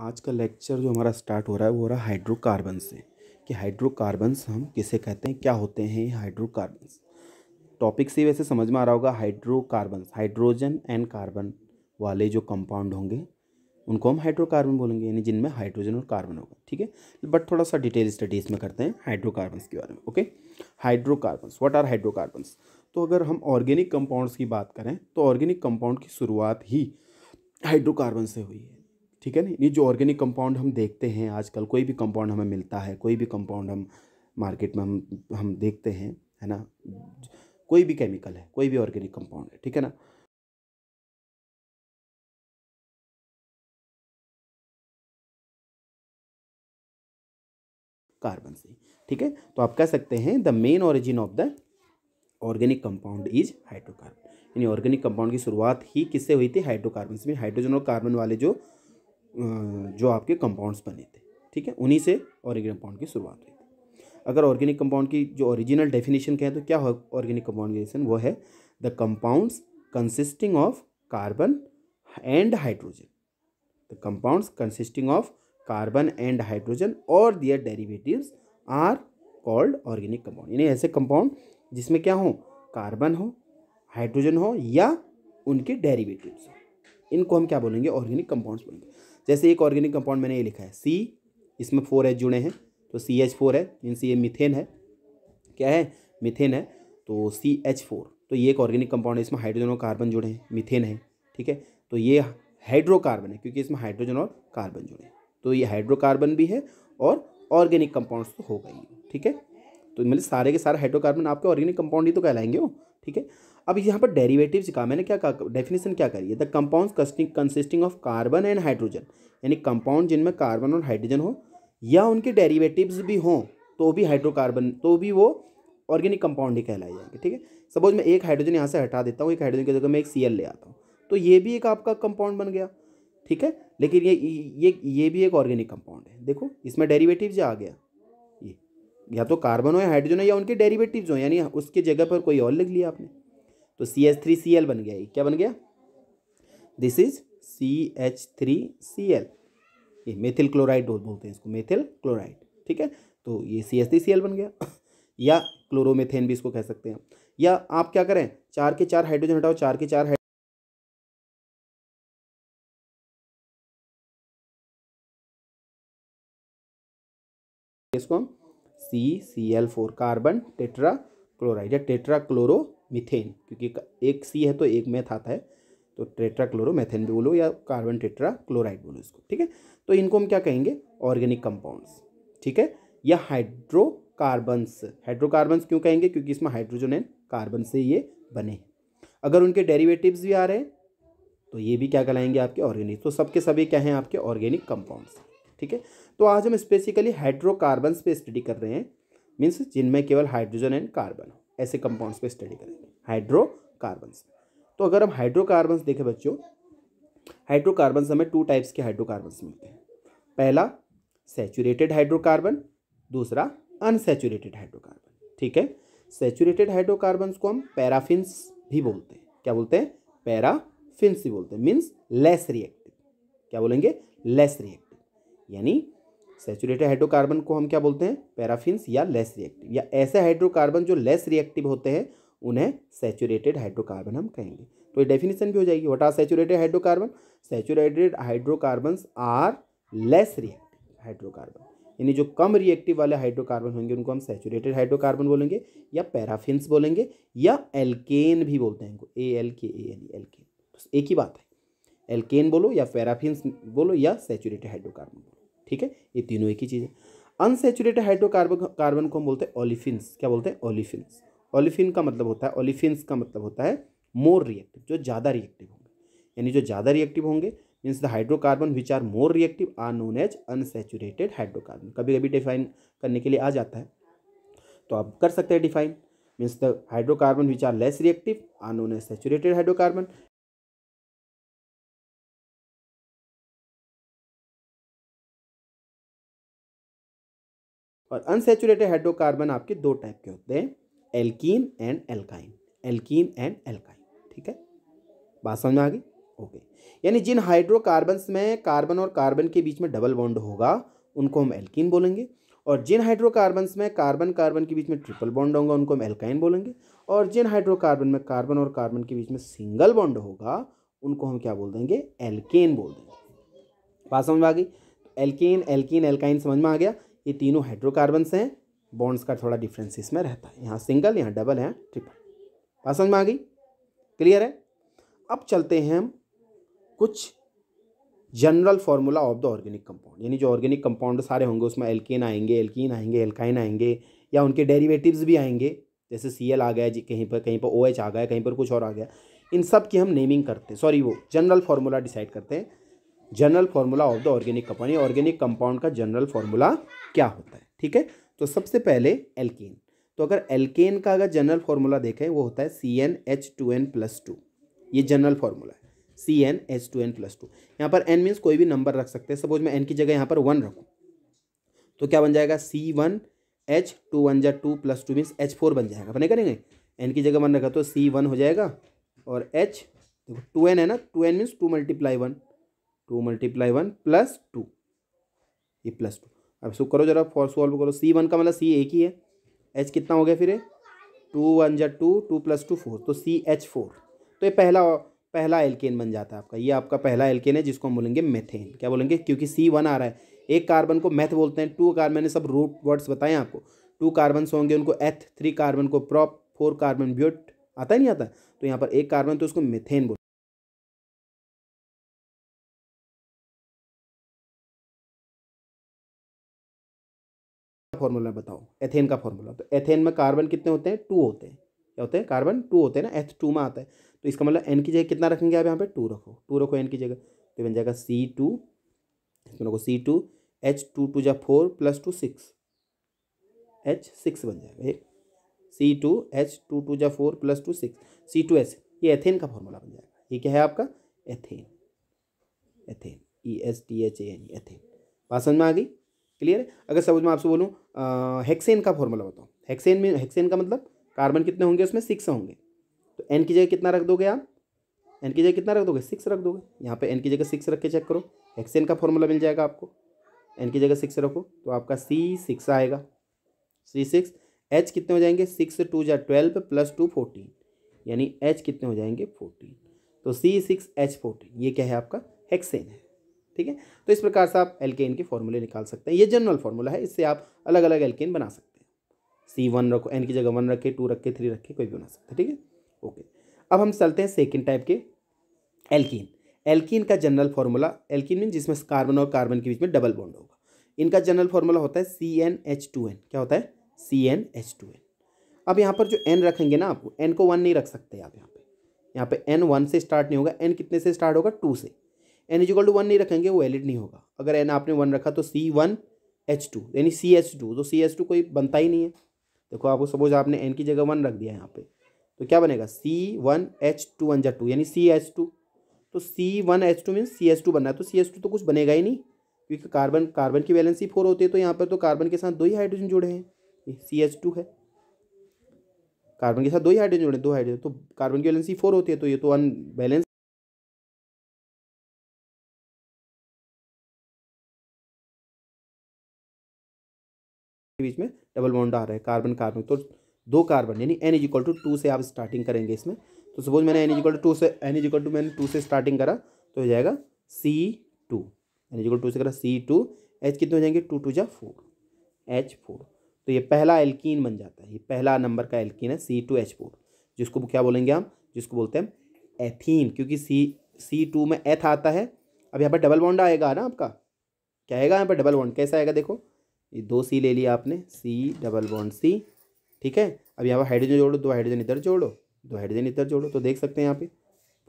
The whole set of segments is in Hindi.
आज का लेक्चर जो हमारा स्टार्ट हो रहा है वो हो रहा है हाइड्रोकार्बन से कि हाइड्रोकार्बन्स हम किसे कहते हैं क्या होते हैं हाइड्रोकार्बन्स टॉपिक से वैसे समझ में आ रहा होगा हाइड्रोकार्बन्स हाइड्रोजन एंड कार्बन वाले जो कंपाउंड होंगे उनको हम हाइड्रोकार्बन बोलेंगे यानी जिनमें हाइड्रोजन और कार्बन होगा ठीक है बट थोड़ा सा डिटेल स्टडीज में करते हैं हाइड्रोकार्बन्स के बारे में okay hydrocarbons what are hydrocarbons तो अगर हम ऑर्गेनिक कंपाउंड्स की बात करें तो ऑर्गेनिक कंपाउंड की शुरुआत ही हाइड्रोकार्बन से हुई है ठीक है ना ये जो ऑर्गेनिक कंपाउंड हम देखते हैं आजकल कोई भी कंपाउंड हमें मिलता है कोई भी कंपाउंड हम मार्केट में हम हम देखते हैं है ना कोई भी केमिकल है कोई भी ऑर्गेनिक कंपाउंड है ठीक है ना कार्बन से ठीक है तो आप कह सकते हैं the main origin of the organic compound is hydrocarbon यानी ऑर्गेनिक कंपाउंड की शुरुआत ही किससे हुई थी हाइड्रोकार्बन से हाइड्रोजन और कार्बन वाले जो जो आपके कंपाउंड्स बने थे ठीक है उन्हीं से ऑर्गेनिक कंपाउंड की शुरुआत हुई थी अगर ऑर्गेनिक कंपाउंड की जो ओरिजिनल डेफिनेशन कहें तो क्या हो ऑर्गेनिक कंपाउंड डेफिनेशन वो है the compounds consisting of carbon and hydrogen the compounds consisting of carbon and hydrogen और their derivatives are called organic compound यानी ऐसे कंपाउंड जिसमें क्या हो कार्बन हो हाइड्रोजन हो या उनके डेरिवेटिव्स हो इनको हम क्या बोलेंगे ऑर्गेनिक कंपाउंड्स बोलेंगे जैसे एक ऑर्गेनिक कंपाउंड मैंने ये लिखा है सी इसमें फोर एच जुड़े हैं तो सी एच फोर है मीन्स ये मिथेन है क्या है मिथेन है तो सी एच फोर तो ये एक ऑर्गेनिक कंपाउंड है इसमें हाइड्रोजन और कार्बन जुड़े हैं मिथेन है ठीक है तो ये हाइड्रोकार्बन है क्योंकि इसमें हाइड्रोजन और कार्बन जुड़े हैं तो ये हाइड्रोकार्बन भी है और ऑर्गेनिक कंपाउंड्स तो हो गई ठीक है तो मतलब सारे के सारे हाइड्रोकार्बन आपके ऑर्गेनिक कंपाउंड ही तो कहलाएंगे वो ठीक है अब यहाँ पर डेरिवेटिव से कहा मैंने क्या कहा डेफिनेशन क्या करी है the compound consisting of carbon and hydrogen यानी कंपाउंड जिनमें कार्बन और हाइड्रोजन हो या उनके डेरिवेटिव्स भी हों तो भी हाइड्रोकार्बन तो भी वो ऑर्गेनिक कंपाउंड ही कहलाए जाएंगे ठीक है सपोज मैं एक हाइड्रोजन यहाँ से हटा देता हूँ एक हाइड्रोजन की जगह मैं एक सी ले आता हूँ तो ये भी एक आपका कंपाउंड बन गया ठीक है लेकिन ये ये ये भी एक ऑर्गेनिक कंपाउंड है देखो इसमें डेरीवेटिव जो आ गया या तो कार्बन हो या हाइड्रोजन हो या उनके डेरिवेटिव्स हो यानी उसके जगह पर कोई और लिख लिया आपने तो C H three C L बन गया ये क्या बन गया this is C H three C L ये मेथिल क्लोराइड बोलते हैं इसको मेथिल क्लोराइड ठीक है तो ये C H three C L बन गया या क्लोरोमेथेन भी इसको कह सकते हैं या आप क्या करें चार के चार हाइड्रोजन हटाओ चार के चार इसको हम C C L four carbon tetrachloride या टेट्रा क्लोरो मिथेन क्योंकि एक सी है तो एक मेथ आता है तो टेट्रा क्लोरो मेथेन भी बोलो या कार्बन टेट्रा क्लोराइड बोलो इसको ठीक है तो इनको हम क्या कहेंगे ऑर्गेनिक कंपाउंड्स ठीक है या हाइड्रोकार्बन्स हाइड्रोकार्बन्स क्यों कहेंगे क्योंकि इसमें हाइड्रोजन एंड कार्बन से ये बने अगर उनके डेरिवेटिव्स भी आ रहे हैं तो ये भी क्या कहलाएंगे आपके ऑर्गेनिक तो सबके सभी क्या हैं आपके ऑर्गेनिक कंपाउंड्स ठीक है तो आज हम स्पेसिकली हाइड्रोकार्बन पे स्टडी कर रहे हैं मीन्स जिनमें केवल हाइड्रोजन एंड कार्बन हो ऐसे कंपाउंड्स पे स्टडी करेंगे हाइड्रोकार्बन्स तो अगर हम हाइड्रोकार्बन्स देखें बच्चों हाइड्रोकार्बन्स हमें टू टाइप्स के हाइड्रोकार्बन्स मिलते हैं पहला सेचूरेटेड हाइड्रोकार्बन दूसरा अनसेचूरेटेड हाइड्रोकार्बन ठीक है सेचूरेटेड हाइड्रोकार्बन्स को हम पैराफिन्स भी बोलते हैं क्या बोलते हैं पैराफिन्स भी बोलते हैं मीन्स लेस रिएक्टिव क्या बोलेंगे लेस रिएक्टिव यानी सेचुरेटेड हाइड्रोकार्बन को हम क्या बोलते हैं पैराफिन्स या लेस रिएक्टिव या ऐसे हाइड्रोकार्बन जो लेस रिएक्टिव होते हैं उन्हें सेचुरेटेड हाइड्रोकार्बन हम कहेंगे तो ये डेफिनेशन भी हो जाएगी what are saturated hydrocarbon saturated hydrocarbon are less reactive hydrocarbon यानी जो कम रिएक्टिव वाले हाइड्रोकार्बन होंगे उनको हम सेचुरेटेड हाइड्रोकार्बन बोलेंगे या पैराफिन्स बोलेंगे या एल्केन भी बोलते हैं इनको ए एल के ए एल एल्केन बस एक ही बात है एल्केन बोलो या पैराफिन्स बोलो या सेचुरेटेड हाइड्रोकार्बन बोलो ठीक है ये तीनों एक ही चीज़ है अनसेचुरेटेड हाइड्रोकार्बन कार्बन को हम बोलते हैं ओलिफिन्स क्या बोलते हैं ओलिफिन्स ओलिफिन का मतलब होता है ओलिफिन्स का मतलब होता है मोर रिएक्टिव जो ज़्यादा रिएक्टिव होंगे यानी जो ज़्यादा रिएक्टिव होंगे means the hydrocarbon which are more reactive are known as unsaturated hydrocarbon कभी कभी डिफाइन करने के लिए आ जाता है तो आप कर सकते हैं define means the hydrocarbon which are less reactive are known as saturated hydrocarbon और अनसेचुरेटेड हाइड्रोकार्बन आपके दो टाइप के होते हैं alkene and alkyne alkene and alkyne ठीक है बात समझ में आ गई ओके यानी जिन हाइड्रोकार्बन में कार्बन और कार्बन के बीच में डबल बॉन्ड होगा उनको हम एल्कीन बोलेंगे और जिन हाइड्रोकार्बन में कार्बन कार्बन के बीच में ट्रिपल बॉन्ड होगा उनको हम एल्काइन बोलेंगे और जिन हाइड्रोकार्बन में कार्बन और कार्बन के बीच में सिंगल बॉन्ड होगा उनको हम क्या बोल देंगे एल्केन बोल देंगे बात समझ में आ गई एल्केन एल्कीन एल्काइन समझ में आ गया ये तीनों हाइड्रोकार्बन्स हैं बॉन्ड्स का थोड़ा डिफरेंस इसमें रहता है यहाँ सिंगल यहाँ डबल है ट्रिपल बात समझ में आ गई क्लियर है अब चलते हैं हम कुछ general formula of the organic compound यानी जो ऑर्गेनिक कंपाउंड सारे होंगे उसमें एल्केन आएंगे एल्कीन आएंगे एल्काइन आएंगे या उनके डेरिवेटिव्स भी आएंगे जैसे सी एल आ गया जी कहीं पर कहीं पर ओ एच आ गया कहीं पर कुछ और आ गया इन सब की हम नेमिंग करते हैं सॉरी वो जनरल फार्मूला डिसाइड करते हैं general formula of the organic compound organic compound का जनरल फार्मूला क्या होता है ठीक है तो सबसे पहले एल्केन तो अगर एल्केन का अगर जनरल फार्मूला देखें वो होता है C N H two N plus two ये जनरल फार्मूला है C N H two N plus two यहाँ पर एन मीन्स कोई भी नंबर रख सकते हैं सपोज मैं एन की जगह यहाँ पर वन रखूँ तो क्या बन जाएगा C one H two one जा two plus two means H four बन जाएगा अपने करेंगे एन की जगह वन रखा तो सी वन हो जाएगा और एच देखो टू एन है ना two N means two multiply one two multiply one plus two ये प्लस टू अब इसको करो जरा फॉर सॉल्व करो सी वन का मतलब सी एक ही है एच कितना हो गया फिर टू वन जा two two plus two four तो सी एच फोर तो ये पहला पहला एल्केन बन जाता है आपका ये आपका पहला एल्केन है जिसको हम बोलेंगे मेथेन क्या बोलेंगे क्योंकि सी वन आ रहा है एक कार्बन को मैथ बोलते हैं टू कार्बन मैंने सब रूट वर्ड्स बताए आपको टू कार्बन होंगे उनको एथ थ्री कार्बन को प्रॉप फोर कार्बन ब्यूट आता ही नहीं आता तो यहाँ पर एक कार्बन तो उसको मिथेन बोल फॉर्मूला बताओ एथेन का फॉर्मूला तो एथेन में कार्बन कितने होते हैं टू होते हैं क्या होते हैं कार्बन टू होते हैं ना एथ टू में आता है तो इसका मतलब एन की जगह कितना रखेंगे आप यहाँ पे टू रखो टू रखो एन की जगह तो बन जाएगा सी टू तो रखो C two H two two जा four plus two six H six बन जाएगा एक C two H two two जा four plus two six C two H ये एथेन का फॉर्मूला बन जाएगा ये क्या है आपका ethane ethane E S T H N ethane पास में आ गई क्लियर है अगर सपोज मैं आपसे बोलूँ हेक्सेन का फॉर्मूला बताऊँ हेक्सेन में हेक्सेन का मतलब कार्बन कितने होंगे उसमें सिक्स होंगे तो एन की जगह कितना रख दोगे आप एन की जगह कितना रख दोगे सिक्स रख दोगे यहाँ पे एन की जगह सिक्स रख के चेक करो हेक्सेन का फॉर्मूला मिल जाएगा आपको एन की जगह सिक्स रखो तो आपका सी सिक्स आएगा सी सिक्स एच कितने हो जाएंगे सिक्स टू या ट्वेल्व प्लस टू फोर्टीन यानी एच कितने हो जाएंगे फोर्टीन तो सी सिक्स एच फोर्टीन ये क्या है आपका हेक्सेन है ठीक है तो इस प्रकार से आप एल्केन के फॉर्मूले निकाल सकते हैं ये जनरल फॉर्मूला है इससे आप अलग अलग एल्केन बना सकते हैं सी वन रखो एन की जगह वन रखे टू रखे थ्री रखे कोई भी बना सकते हैं ठीक है ओके अब हम चलते हैं सेकेंड टाइप के एल्किन एल्किन का जनरल फार्मूला एल्किन मीन जिसमें कार्बन और कार्बन के बीच में डबल बॉन्ड होगा इनका जनरल फार्मूला होता है C N H two N क्या होता है C N H two N अब यहाँ पर जो एन रखेंगे ना आपको एन को वन नहीं रख सकते आप यहाँ पे यहाँ पे एन वन से स्टार्ट नहीं होगा एन कितने से स्टार्ट होगा टू से एन इज टू वन नहीं रखेंगे वो वैलिड नहीं होगा अगर एन आपने वन रखा तो सी वन एच टू यानी सी एच टू तो सी एच टू कोई बनता ही नहीं है देखो आपको सपोज आपने एन की जगह वन रख दिया यहाँ पे तो क्या बनेगा C one H two one जा टू यानी सी एच टू तो C one H two mean C H two बनना है तो सी एच टू तो कुछ बनेगा ही नहीं क्योंकि कार्बन कार्बन की वैलेंसी फोर होती है तो यहाँ पर तो कार्बन के साथ दो ही हाइड्रोजन जुड़े हैं सी एच टू है कार्बन के साथ दो ही हाइड्रोजन जुड़े दो हाइड्रोजन तो कार्बन की वैलेंसी फोर होती है तो ये तो अनबैलेंस बीच में डबल बॉन्ड आ रहा है कार्बन कार्बन तो दो कार्बन यानी N is equal to two से आप स्टार्टिंग करेंगे इसमें तो सपोज मैंने N is equal to two से एन इज इक्वल टू मैंने टू से स्टार्टिंग करा तो हो जाएगा C two N is equal to से करा सी टू एच कितने हो जाएंगे टू टू जा फोर एच फोर तो ये पहला एल्कीन बन जाता है ये पहला नंबर का एल्कीन है सी टू एच फोर जिसको क्या बोलेंगे हम जिसको बोलते हैं एथीन क्योंकि सी सी टू में एथ आता है अब यहाँ पर डबल बॉन्ड आएगा ना आपका क्या आएगा यहाँ पर डबल बॉन्ड कैसा आएगा देखो ये दो सी ले लिया आपने सी डबल बॉन्ड सी ठीक है अब यहाँ पर हाइड्रोजन जोड़ो दो हाइड्रोजन इधर जोड़ो दो हाइड्रोजन इधर जोड़ो तो देख सकते हैं यहाँ पे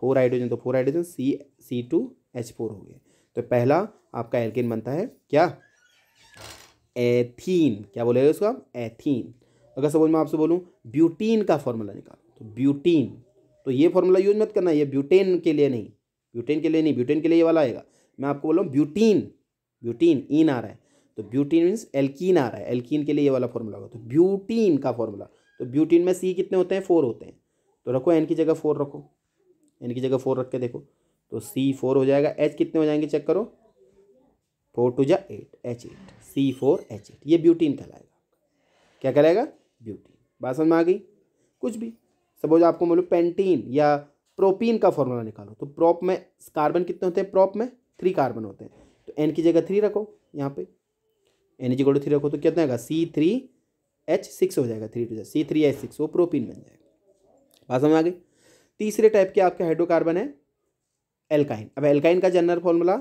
फोर हाइड्रोजन तो four hydrogen C C two H four हो गया तो पहला आपका एल्किन बनता है क्या एथीन क्या बोलेगा उसको आप एथीन अगर सपोज मैं आपसे बोलूँ ब्यूटीन का फॉर्मूला निकालो तो ब्यूटीन तो ये फॉर्मूला यूज मत करना ये ब्यूटेन के लिए नहीं ब्यूटेन के लिए नहीं ब्यूटेन के लिए ये वाला आएगा मैं आपको बोल रहा हूँ ब्यूटीन ब्यूटीन ईन आ रहा है तो ब्यूटीन मीन्स एल्कीन आ रहा है एल्कीन के लिए ये वाला फॉर्मूला होगा तो ब्यूटीन का फॉर्मूला तो ब्यूटीन में सी कितने होते हैं फोर होते हैं तो रखो एन की जगह फोर रखो एन की जगह फोर रख के देखो तो सी फोर हो जाएगा एच कितने हो जाएंगे चेक करो फोर टू जा eight H eight C four H eight ये ब्यूटीन कहलाएगा क्या कहलाएगा ब्यूटीन बात समझ में आ गई कुछ भी सपोज आपको बोलो पेंटीन या प्रोपीन का फॉर्मूला निकालो तो प्रॉप में कार्बन कितने होते हैं प्रॉप में थ्री कार्बन होते हैं तो एन की जगह थ्री रखो यहाँ पे एन जी इक्वल थ्री रखो तो कितना आएगा सी थ्री एच सिक्स हो जाएगा three two C three H six वो प्रोपीन बन जाएगा बात समझ आ गई तीसरे टाइप के आपके हाइड्रोकार्बन है एल्काइन अब एल्काइन का जनरल फॉर्मूला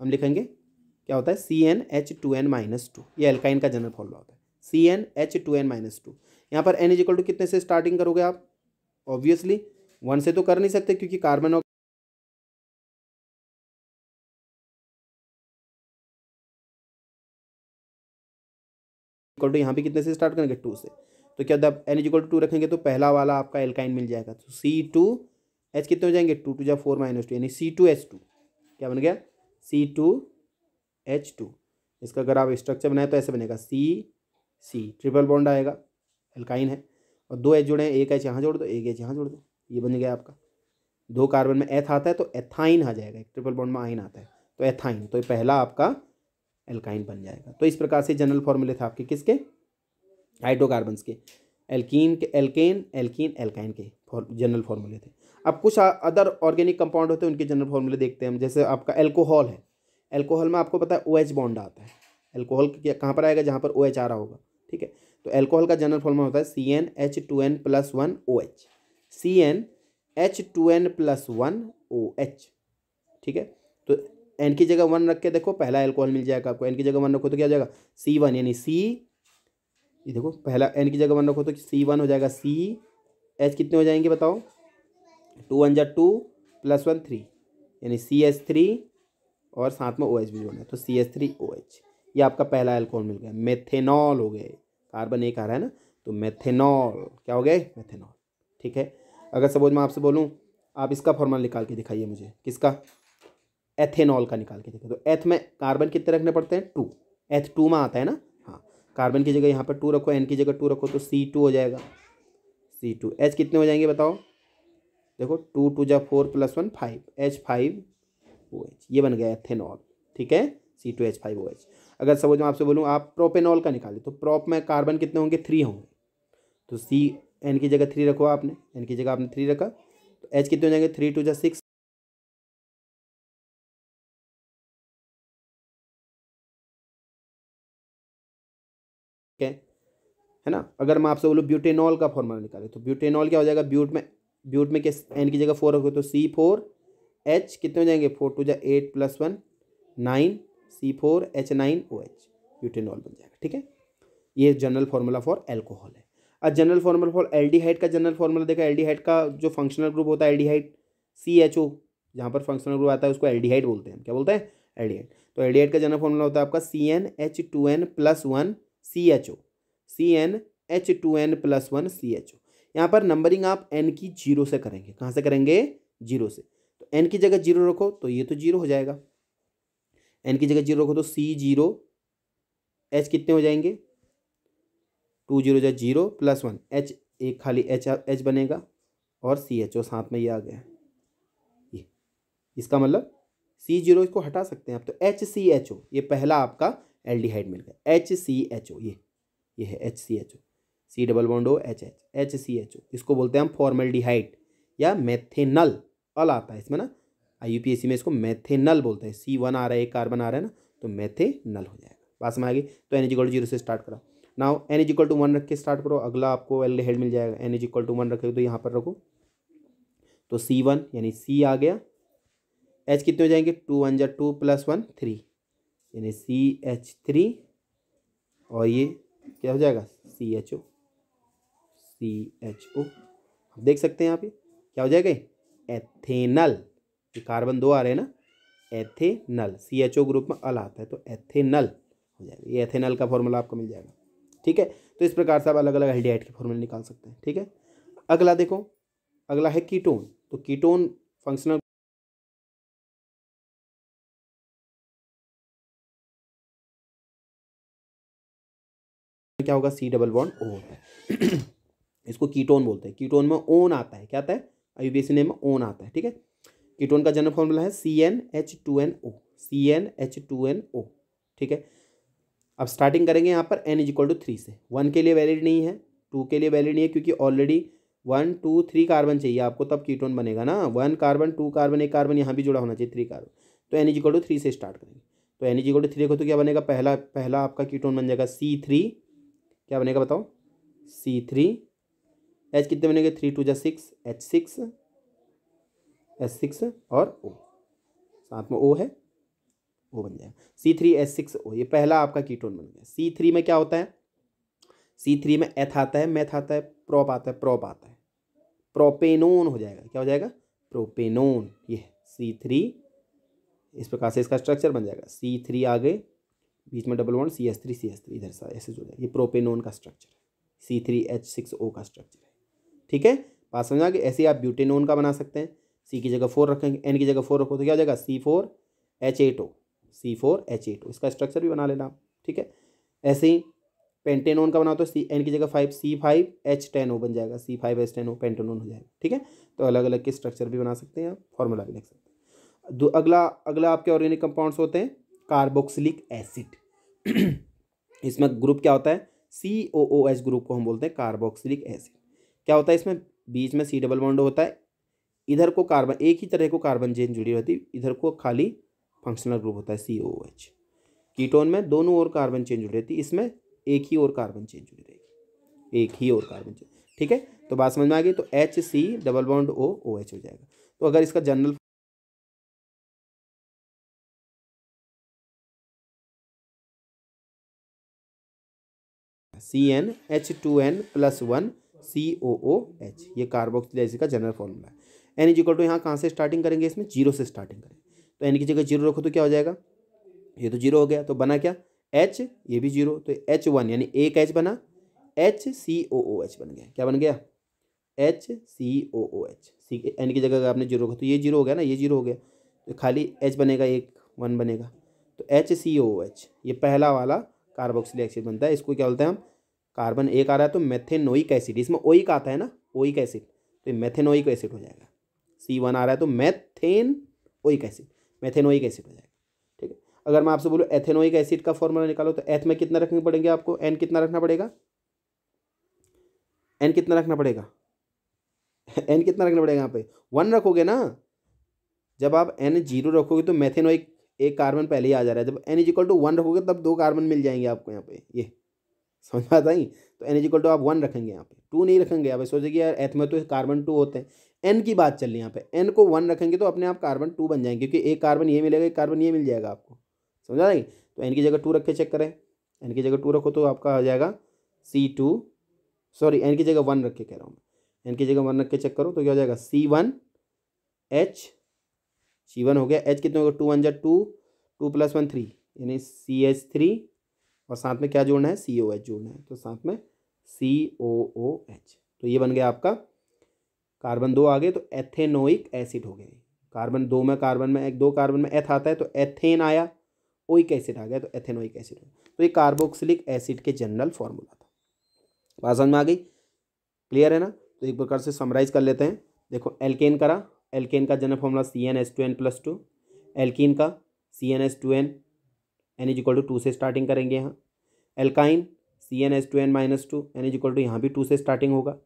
हम लिखेंगे क्या होता है C N H two N minus two ये एल्काइन का जनरल फॉर्मूला होता है C N H two N minus two यहाँ पर एन इज इक्वल टू कितने से स्टार्टिंग करोगे आप ऑब्वियसली वन से तो कर नहीं सकते क्योंकि कार्बन और इक्वल टू यहाँ पे कितने से स्टार्ट करेंगे टू से तो क्या जब N is equal to two रखेंगे तो पहला वाला आपका एल्काइन मिल जाएगा तो सी टू एच कितने हो जाएंगे टू टू या फोर माइनस टू यानी सी टू एच टू क्या बन गया सी टू एच टू इसका अगर आप स्ट्रक्चर बनाए तो ऐसे बनेगा सी सी ट्रिपल बॉन्ड आएगा एल्काइन है और दो एच जुड़े हैं एक एच यहाँ जोड़ दो एक एच यहाँ जोड़ दो ये बन गया आपका दो कार्बन में एथ आता है तो एथाइन आ जाएगा एक ट्रिपल बॉन्ड में आइन आता है तो एथाइन तो पहला आपका एल्काइन बन जाएगा तो इस प्रकार से जनरल फॉर्मूले थे आपके किसके हाइड्रोकार्बन्स के एल्कीन के एल्केन एल्कीन एल्काइन के फॉर जनरल फार्मूले थे अब कुछ अदर ऑर्गेनिक कंपाउंड होते हैं उनके जनरल फार्मूले देखते हैं हम जैसे आपका एल्कोहल है एल्कोहल में आपको पता है ओ एच बॉन्ड आता है एल्कोहल कहाँ पर आएगा जहाँ पर ओ एच आ रहा होगा ठीक है तो एल्कोहल का जनरल फॉर्मूला होता है C N H two N plus one O H C N H two N plus one O H ठीक है तो एन की जगह वन रख के देखो पहला एल्कोहल मिल जाएगा आपको एन की जगह वन रखो तो क्या हो जाएगा सी वन यानी सी ये देखो पहला एन की जगह वन रखो तो सी वन हो जाएगा सी एच कितने हो जाएंगे बताओ टू वन जा टू प्लस वन थ्री यानी सी एच थ्री और साथ में ओ एच भी जोड़ना है तो C H three O H ये आपका पहला एल्कोहल मिल गया मेथेनॉल हो गए कार्बन एक आ रहा है ना तो मेथेनॉल क्या हो गए मेथेनॉल ठीक है अगर सपोज मैं आपसे बोलूँ आप इसका फॉर्मूला निकाल के दिखाइए मुझे किसका एथेनॉल का निकाल के देखें तो एथ में कार्बन कितने रखने पड़ते हैं टू एथ टू में आता है ना हाँ कार्बन की जगह यहाँ पर टू रखो एन की जगह टू रखो तो सी टू हो जाएगा सी टू एच कितने हो जाएंगे बताओ देखो टू टू जा four plus one five H five O H ये बन गया एथेनॉल ठीक है C two H five O H अगर सपोज मैं आपसे बोलूँ आप प्रोपेनॉल का निकालें तो प्रॉप में कार्बन कितने होंगे थ्री होंगे तो सी एन की जगह थ्री रखो आपने एन की जगह आपने थ्री रखा तो एच कितने हो जाएंगे थ्री टू जा सिक्स है ना अगर मैं आपसे बोलूँ ब्यूटेनॉल का फॉर्मूला निकाले तो ब्यूटेनॉल क्या हो जाएगा ब्यूट में ब्यूट में किस एन की जगह फोर रखो तो सी फोर एच कितने हो जाएंगे फोर टू जै eight plus one nine C four H nine O H butanol बन जाएगा ठीक है ये जनरल फार्मूला फॉर एल्कोहल है अब जनरल फार्मूला फॉर एल्डिहाइड का जनरल फार्मूला देखा एल्डिहाइड का जो फंक्शनल ग्रुप होता है एल्डिहाइड सी एच ओ जहाँ पर फंक्शनल ग्रुप आता है उसको एल्डिहाइड बोलते हैं क्या बोलते हैं एल्डिहाइड तो एल्डिहाइड का जनरल फार्मूला होता है आपका C N H two N plus one C H O C N H two N plus one C H O यहाँ पर नंबरिंग आप एन की जीरो से करेंगे कहाँ से करेंगे जीरो से तो एन की जगह जीरो रखो तो ये तो जीरो हो जाएगा एन की जगह जीरो रखो तो सी जीरो एच कितने हो जाएंगे टू जीरो जा जीरो प्लस वन एच एक खाली एच एच बनेगा और सी एच ओ साथ में ये आ गया ये इसका मतलब सी जीरो इसको हटा सकते हैं आप तो एच सी एच ओ ये पहला आपका एल्डिहाइड मिल गया एच सी एच ओ ये ये है H C H O C double bond O H H H C H O इसको बोलते हैं हम फॉर्मल डिहाइट या मैथेनल अल आता है इसमें ना I U P A C में इसको मैथेनल बोलते हैं सी वन आ रहा है एक कार्बन आ रहा है ना तो मैथेनल हो जाएगा बात समझ आ गई तो एन इजिकल टू जीरो से स्टार्ट करा now N is equal to one रख के स्टार्ट करो अगला आपको एल डी हेड मिल जाएगा एन इजिकल टू वन रखे तो यहाँ पर रखो तो सी वन यानी सी आ गया एच कितने हो जाएंगे टू वन जा टू प्लस वन थ्री यानी सी एच थ्री और ये क्या हो जाएगा सी एच ओ सी एच ओ आप देख सकते हैं यहाँ पे क्या हो जाएगा एथेनल ये कार्बन दो आ रहे हैं ना ethanal C H O group में अल आता है तो एथेनल हो जाएगा ये एथेनल का फॉर्मूला आपको मिल जाएगा ठीक है तो इस प्रकार से आप अलग अलग एल्डिहाइड के फॉर्मूले निकाल सकते हैं ठीक है अगला देखो अगला है कीटोन तो कीटोन फंक्शनल क्या होगा सी डबल बॉन्ड ओ होता है इसको कीटोन बोलते हैं कीटोन में ओन आता है क्या आता है आयुबीसी नेम में ओन आता है ठीक है कीटोन का जनरल फॉर्मूला है C N H two N O C N H two N O ठीक है अब स्टार्टिंग करेंगे यहाँ पर N is equal to three से वन के लिए वैलिड नहीं है टू के लिए वैलिड नहीं है क्योंकि already one two three carbon चाहिए आपको तब कीटोन बनेगा ना वन कार्बन टू कार्बन एक कार्बन यहाँ भी जुड़ा होना चाहिए थ्री कार्बन तो N is equal to three से स्टार्ट करेंगे तो N is equal to three को तो क्या बनेगा पहला पहला आपका कीटोन बन जाएगा सी थ्री क्या बनेगा बताओ सी थ्री एच कितने बनेंगे थ्री टू जै six H six H six और ओ साथ में ओ है वो बन जाएगा C three H six O ये पहला आपका कीटोन बन गया सी थ्री में क्या होता है सी थ्री में एथ आता है मैथ आता है प्रॉप आता है प्रॉप आता है प्रोपेनोन हो जाएगा क्या हो जाएगा प्रोपेनोन ये सी थ्री इस प्रकार से इसका स्ट्रक्चर बन जाएगा सी थ्री आगे बीच में double one C S three C S three इधर सा ऐसे जुड़े ये प्रोपेनोन का स्ट्रक्चर है C three H six O का स्ट्रक्चर है ठीक है बात समझा कि ऐसे आप ब्यूटेनोन का बना सकते हैं सी की जगह फोर रखेंगे एन की जगह फोर रखो तो क्या हो जाएगा C four H eight O C four H eight O इसका स्ट्रक्चर भी बना लेना आप ठीक है ऐसे ही पेंटेनोन का बनाओ तो सी एन की जगह five C five H ten O बन जाएगा C five H ten O pentanone हो जाएगा ठीक है तो अलग अलग के स्ट्रक्चर भी बना सकते हैं आप फॉर्मूला भी लिख सकते हैं अगला अगला आपके ऑर्गेनिक कंपाउंड्स होते हैं कार्बोक्सिलिक एसिड इसमें ग्रुप क्या होता है सी ओ ओ एस ग्रुप को हम बोलते हैं कार्बोक्सिलिक एसिड क्या होता है इसमें बीच में सी डबल बॉन्ड होता है इधर को कार्बन एक ही तरह को कार्बन चेन जुड़ी रहती है इधर को खाली फंक्शनल ग्रुप होता है सी ओ एच कीटोन में दोनों ओर कार्बन चेन जुड़ी रहती है इसमें एक ही और कार्बन चेन जुड़ी रहेगी एक ही और कार्बन चेन ठीक है तो बात समझ में आ गई तो H C double bond O O H हो जाएगा तो अगर इसका general C N H two N plus one C O O H ये कार्बोक्सिलेज का जनरल फॉर्मूला है एन इज इक्वल टू यहाँ कहाँ से स्टार्टिंग करेंगे इसमें जीरो से स्टार्टिंग करेंगे तो एन की जगह जीरो रखो तो क्या हो जाएगा ये तो जीरो हो गया तो बना क्या एच ये भी जीरो तो एच वन यानी एक एच बना H C O O H बन गया क्या बन गया H C O O H C N की जगह आपने जीरो रखा तो ये जीरो हो गया ना ये जीरो हो गया तो खाली एच बनेगा एक वन बनेगा तो एच सी ओ एच ये पहला वाला कार्बोक्सिलिक एसिड बनता है इसको क्या बोलते हैं हम कार्बन एक आ रहा है तो मैथेनोइक एसिड इसमें ओइक आता है ना ओइक एसिड तो मैथेनोइक एसिड हो जाएगा सी वन आ रहा है तो methanoic acid methanoic acid हो जाएगा ठीक है अगर मैं आपसे बोलूँ एथेनोइक एसिड का फॉर्मूला निकालो तो एथ में कितना रखने पड़ेंगे आपको एन कितना रखना पड़ेगा एन कितना रखना पड़ेगा एन कितना रखना पड़ेगा यहाँ पे वन रखोगे ना जब आप एन जीरो रखोगे तो मैथेनोइक एक कार्बन पहले ही आ जा रहा है जब N is equal to one रखोगे तब दो कार्बन मिल जाएंगे आपको यहाँ पे ये समझ में आता ही तो एन इजिकल टू आप वन रखेंगे यहाँ पे टू नहीं रखेंगे आप सोचेंगे यार एथ में तो कार्बन टू होते हैं एन की बात चल रही है यहाँ पे एन को वन रखेंगे तो अपने आप कार्बन टू बन जाएंगे क्योंकि एक कार्बन ये मिलेगा एक कार्बन ये मिल जाएगा आपको समझ आ रही तो एन की जगह टू रख के चेक करें एन की जगह टू रखो तो आपका आ जाएगा सी टू सॉरी एन की जगह वन रख के कह रहा हूँ मैं एन की जगह वन रख के चेक करो तो क्या हो जाएगा C one H C one हो गया एच कितने हो गया टू वन जै two two plus one three यानी सी एच थ्री और साथ में क्या जोड़ना है सी ओ एच जोड़ना है तो साथ में सी ओ ओ एच तो ये बन गया आपका कार्बन दो आ गए तो एथेनोइक एसिड हो गया कार्बन दो में कार्बन में एक दो कार्बन में एथ आता है तो एथेन आया ओइक एसिड आ गया तो एथेनोइक एसिड तो ये कार्बोक्सिलिक एसिड के जनरल फॉर्मूला था तो बात समझ में आ गई क्लियर है ना तो एक प्रकार से समराइज कर लेते हैं देखो एल्केन करा एल्केन का general formula C N S two N plus two alkene का C N S two N N is equal to two से स्टार्टिंग करेंगे यहाँ alkyne C N S two N minus two N is equal to यहाँ भी टू से स्टार्टिंग होगा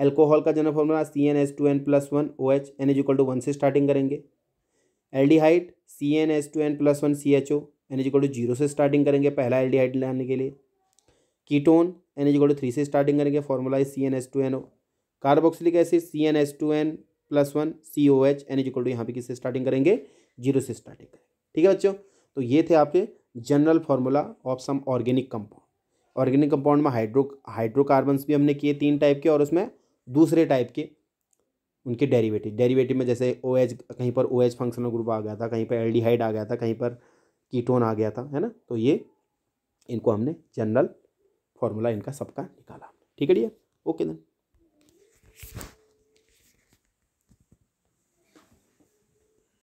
एल्कोहल का general formula C N S two N plus one O H N is equal to one से स्टार्टिंग करेंगे aldehyde C N S two N plus one C H O N is equal to zero से स्टार्टिंग करेंगे पहला एल्डिहाइड लाने के लिए ketone N is equal to three से स्टार्टिंग करेंगे formula C N S two N O carboxylic acid C N S two N plus one C O H N is equal to यहाँ पे किससे स्टार्टिंग करेंगे जीरो से स्टार्टिंग करेंगे ठीक है बच्चों तो ये थे आपके general formula of some organic compound organic compound में हाइड्रो हाइड्रोकार्बन्स भी हमने किए तीन टाइप के और उसमें दूसरे टाइप के उनके डेरिवेटिव डेरिवेटिव में जैसे ओ एच कहीं पर ओ एच फंक्शनल ग्रुप आ गया था कहीं पर एल्डिहाइड आ गया था कहीं पर कीटोन आ गया था है ना तो ये इनको हमने जनरल फार्मूला इनका सबका निकाला ठीक है डियर ओके देन